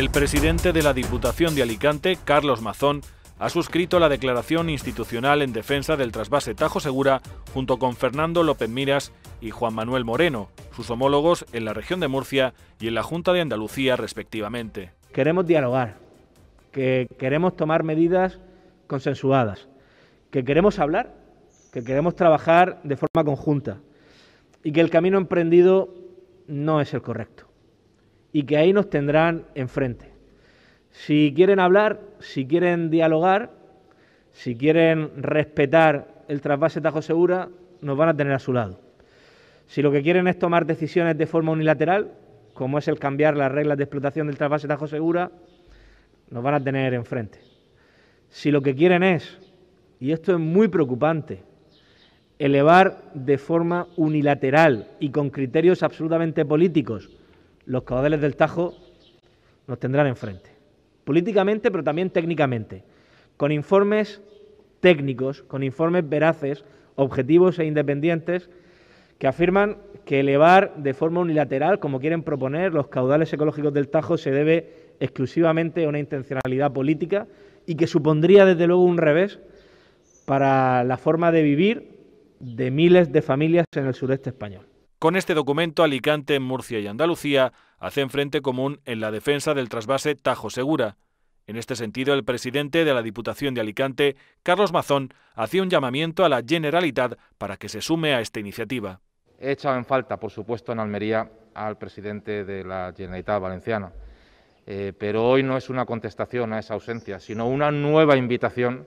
El presidente de la Diputación de Alicante, Carlos Mazón, ha suscrito la declaración institucional en defensa del trasvase Tajo Segura junto con Fernando López Miras y Juan Manuel Moreno, sus homólogos en la región de Murcia y en la Junta de Andalucía respectivamente. Queremos dialogar, que queremos tomar medidas consensuadas, que queremos hablar, que queremos trabajar de forma conjunta y que el camino emprendido no es el correcto y que ahí nos tendrán enfrente. Si quieren hablar, si quieren dialogar, si quieren respetar el trasvase Tajo Segura, nos van a tener a su lado. Si lo que quieren es tomar decisiones de forma unilateral, como es el cambiar las reglas de explotación del trasvase Tajo Segura, nos van a tener enfrente. Si lo que quieren es, y esto es muy preocupante, elevar de forma unilateral y con criterios absolutamente políticos los caudales del Tajo nos tendrán enfrente, políticamente pero también técnicamente, con informes técnicos, con informes veraces, objetivos e independientes que afirman que elevar de forma unilateral, como quieren proponer, los caudales ecológicos del Tajo se debe exclusivamente a una intencionalidad política y que supondría desde luego un revés para la forma de vivir de miles de familias en el sureste español. Con este documento, Alicante, Murcia y Andalucía hacen frente común en la defensa del trasvase Tajo Segura. En este sentido, el presidente de la Diputación de Alicante, Carlos Mazón, hacía un llamamiento a la Generalitat para que se sume a esta iniciativa. He echado en falta, por supuesto, en Almería al presidente de la Generalitat Valenciana, eh, pero hoy no es una contestación a esa ausencia, sino una nueva invitación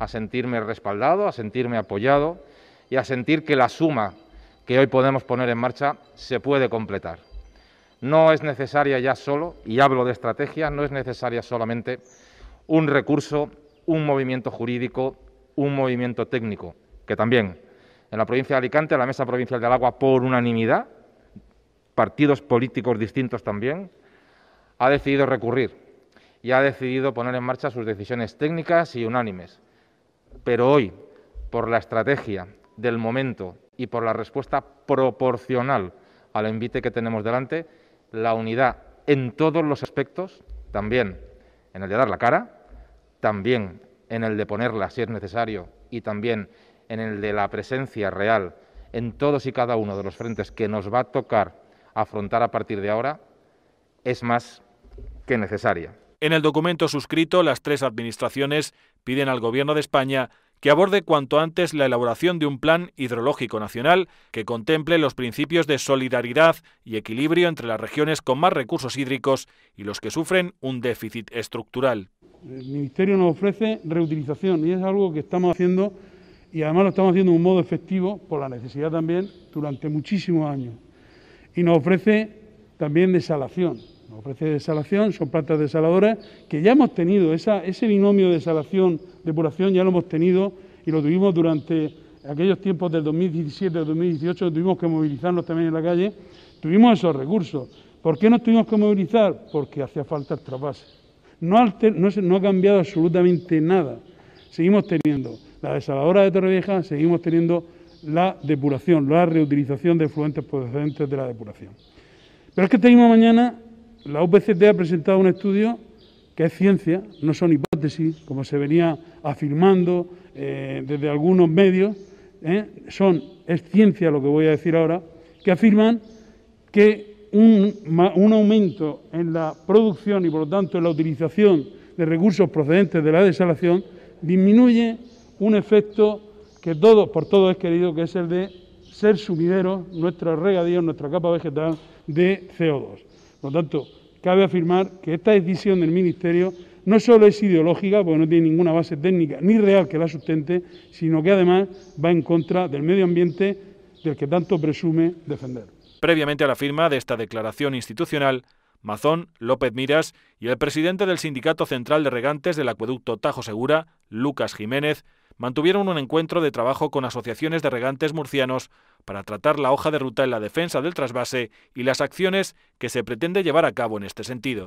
a sentirme respaldado, a sentirme apoyado y a sentir que la suma que hoy podemos poner en marcha se puede completar. No es necesaria ya solo, y hablo de estrategia, no es necesaria solamente un recurso, un movimiento jurídico, un movimiento técnico, que también en la provincia de Alicante, la Mesa Provincial del Agua, por unanimidad, partidos políticos distintos también, ha decidido recurrir y ha decidido poner en marcha sus decisiones técnicas y unánimes. Pero hoy, por la estrategia, del momento y por la respuesta proporcional al envite que tenemos delante, la unidad en todos los aspectos, también en el de dar la cara, también en el de ponerla si es necesario y también en el de la presencia real en todos y cada uno de los frentes que nos va a tocar afrontar a partir de ahora, es más que necesaria. En el documento suscrito, las tres administraciones piden al Gobierno de España que aborde cuanto antes la elaboración de un plan hidrológico nacional que contemple los principios de solidaridad y equilibrio entre las regiones con más recursos hídricos y los que sufren un déficit estructural. El Ministerio nos ofrece reutilización y es algo que estamos haciendo y además lo estamos haciendo de un modo efectivo por la necesidad también durante muchísimos años. Y nos ofrece también desalación, ofrece desalación, son plantas desaladoras, que ya hemos tenido, ese binomio de desalación, depuración, ya lo hemos tenido y lo tuvimos durante aquellos tiempos del 2017 2018, tuvimos que movilizarnos también en la calle, tuvimos esos recursos. ¿Por qué nos tuvimos que movilizar? Porque hacía falta el trasvase. No, ha cambiado absolutamente nada. Seguimos teniendo la desaladora de Torrevieja, seguimos teniendo la depuración, la reutilización de fluentes procedentes de la depuración. Pero es que tenemos mañana la UPCT ha presentado un estudio que es ciencia, no son hipótesis, como se venía afirmando eh, desde algunos medios, ¿eh? son, es ciencia lo que voy a decir ahora, que afirman que un, aumento en la producción y por lo tanto en la utilización de recursos procedentes de la desalación disminuye un efecto que todo, por todo es querido, que es el de ser sumideros, nuestra regadío, nuestra capa vegetal de CO2. Por lo tanto, cabe afirmar que esta decisión del Ministerio no solo es ideológica, porque no tiene ninguna base técnica ni real que la sustente, sino que además va en contra del medio ambiente del que tanto presume defender. Previamente a la firma de esta declaración institucional, Mazón, López Miras y el presidente del Sindicato Central de Regantes del Acueducto Tajo Segura, Lucas Jiménez, mantuvieron un encuentro de trabajo con asociaciones de regantes murcianos para tratar la hoja de ruta en la defensa del trasvase y las acciones que se pretende llevar a cabo en este sentido.